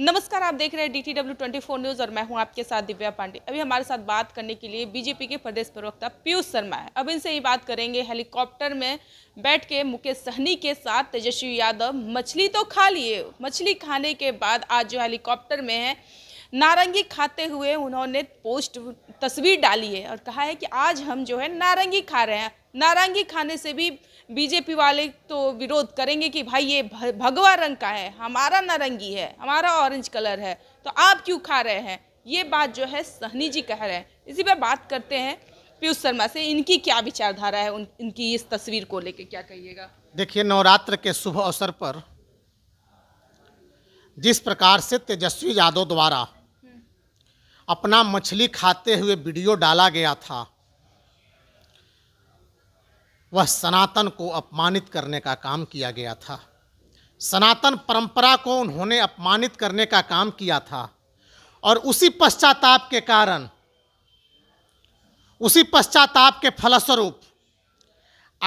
नमस्कार आप देख रहे हैं D T W twenty four news और मैं हूं आपके साथ दिव्या पांडे अभी हमारे साथ बात करने के लिए बीजेपी के प्रदेश प्रवक्ता पीयूष शर्मा है अब इनसे ही बात करेंगे हेलीकॉप्टर में बैठ के मुकेश सहनी के साथ तेजस्वी यादव मछली तो खा लिए मछली खाने के बाद आज जो हेलीकॉप्टर में है नारंगी खाते हुए उन्होंने पोस्ट तस्वीर डाली है और कहा है कि आज हम जो है नारंगी खा रहे हैं नारंगी खाने से भी बीजेपी वाले तो विरोध करेंगे कि भाई ये भगवा रंग का है हमारा नारंगी है हमारा ऑरेंज कलर है तो आप क्यों खा रहे हैं ये बात जो है सहनी जी कह रहे हैं इसी पर बात करते हैं पीयूष शर्मा से इनकी क्या विचारधारा है उन इनकी इस तस्वीर को लेके क्या कहिएगा देखिए नवरात्र के शुभ अवसर पर जिस प्रकार से तेजस्वी यादव द्वारा अपना मछली खाते हुए वीडियो डाला गया था वह सनातन को अपमानित करने का काम किया गया था सनातन परंपरा को उन्होंने अपमानित करने का काम किया था और उसी पश्चाताप के कारण उसी पश्चाताप के फलस्वरूप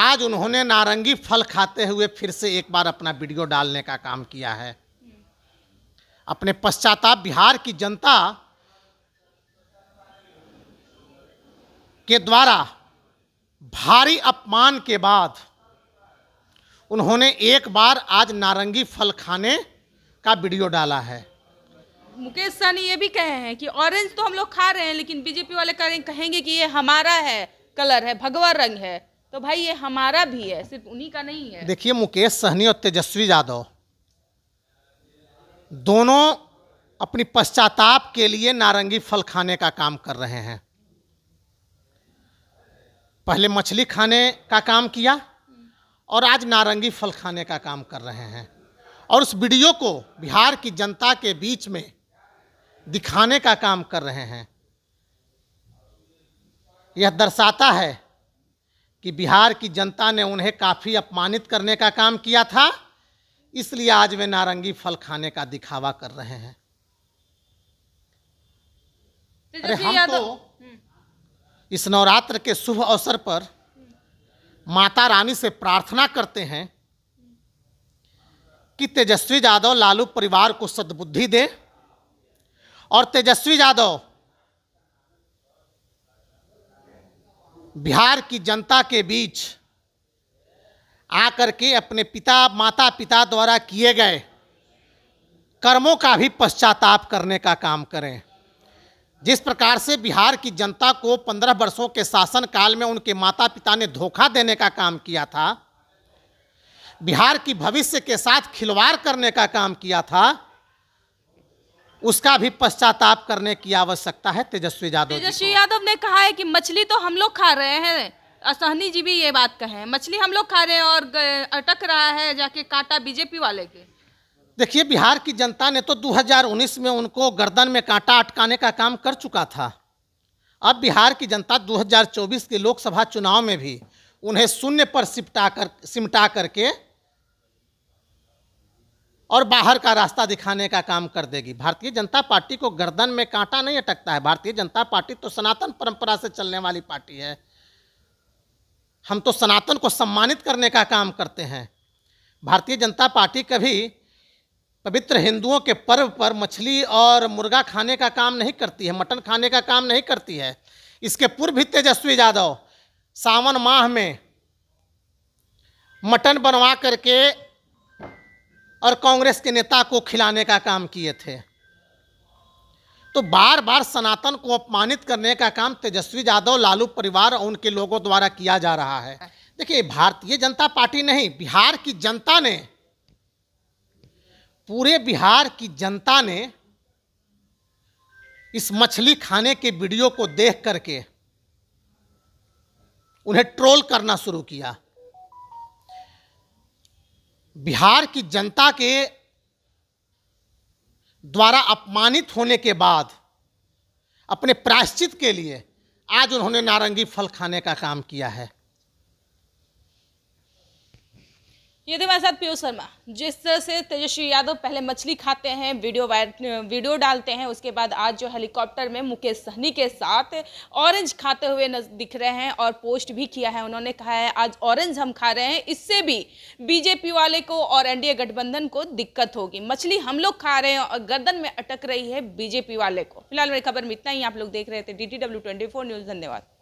आज उन्होंने नारंगी फल खाते हुए फिर से एक बार अपना वीडियो डालने का काम किया है अपने पश्चाताप बिहार की जनता के द्वारा भारी अपमान के बाद उन्होंने एक बार आज नारंगी फल खाने का वीडियो डाला है मुकेश सहनी ये भी कहे हैं कि ऑरेंज तो हम लोग खा रहे हैं लेकिन बीजेपी वाले करें कहेंगे कि ये हमारा है कलर है भगवा रंग है तो भाई ये हमारा भी है सिर्फ उन्हीं का नहीं है देखिए मुकेश सहनी और तेजस्वी यादव दोनों अपनी पश्चाताप के लिए नारंगी फल खाने का काम कर रहे हैं पहले मछली खाने का काम किया और आज नारंगी फल खाने का काम कर रहे हैं और उस वीडियो को बिहार की जनता के बीच में दिखाने का काम कर रहे हैं यह दर्शाता है कि बिहार की जनता ने उन्हें काफ़ी अपमानित करने का काम किया था इसलिए आज वे नारंगी फल खाने का दिखावा कर रहे हैं तो अरे हम तो इस नवरात्र के शुभ अवसर पर माता रानी से प्रार्थना करते हैं कि तेजस्वी यादव लालू परिवार को सद्बुद्धि दे और तेजस्वी यादव बिहार की जनता के बीच आकर के अपने पिता माता पिता द्वारा किए गए कर्मों का भी पश्चाताप करने का काम करें जिस प्रकार से बिहार की जनता को पंद्रह वर्षों के शासन काल में उनके माता पिता ने धोखा देने का काम किया था बिहार की भविष्य के साथ खिलवाड़ करने का काम किया था उसका भी पश्चाताप करने की आवश्यकता है तेजस्वी यादव तेजस्वी यादव ने कहा है कि मछली तो हम लोग खा रहे हैं असहनी जी भी ये बात कहे मछली हम लोग खा रहे हैं और अटक रहा है जाके काटा बीजेपी वाले के देखिए बिहार की जनता ने तो 2019 में उनको गर्दन में कांटा अटकाने का काम कर चुका था अब बिहार की जनता 2024 के लोकसभा चुनाव में भी उन्हें शून्य पर सिपटा कर सिमटा करके और बाहर का रास्ता दिखाने का काम कर देगी भारतीय जनता पार्टी को गर्दन में कांटा नहीं अटकता है भारतीय जनता पार्टी तो सनातन परंपरा से चलने वाली पार्टी है हम तो सनातन को सम्मानित करने का काम करते हैं भारतीय जनता पार्टी कभी पवित्र हिंदुओं के पर्व पर मछली और मुर्गा खाने का काम नहीं करती है मटन खाने का काम नहीं करती है इसके पूर्व भी तेजस्वी यादव सावन माह में मटन बनवा करके और कांग्रेस के नेता को खिलाने का काम किए थे तो बार बार सनातन को अपमानित करने का काम तेजस्वी यादव लालू परिवार और उनके लोगों द्वारा किया जा रहा है हाँ। देखिए भारतीय जनता पार्टी नहीं बिहार की जनता ने पूरे बिहार की जनता ने इस मछली खाने के वीडियो को देख करके उन्हें ट्रोल करना शुरू किया बिहार की जनता के द्वारा अपमानित होने के बाद अपने प्रायश्चित के लिए आज उन्होंने नारंगी फल खाने का काम किया है ये थे हमारे साथ पीयूष शर्मा जिस तरह से तेजस्वी यादव पहले मछली खाते हैं वीडियो वीडियो डालते हैं उसके बाद आज जो हेलीकॉप्टर में मुकेश सहनी के साथ ऑरेंज खाते हुए दिख रहे हैं और पोस्ट भी किया है उन्होंने कहा है आज ऑरेंज हम खा रहे हैं इससे भी बीजेपी वाले को और एनडीए गठबंधन को दिक्कत होगी मछली हम लोग खा रहे हैं और गर्दन में अटक रही है बीजेपी वाले को फिलहाल मेरी खबर में इतना ही आप लोग देख रहे थे डी टी न्यूज़ धन्यवाद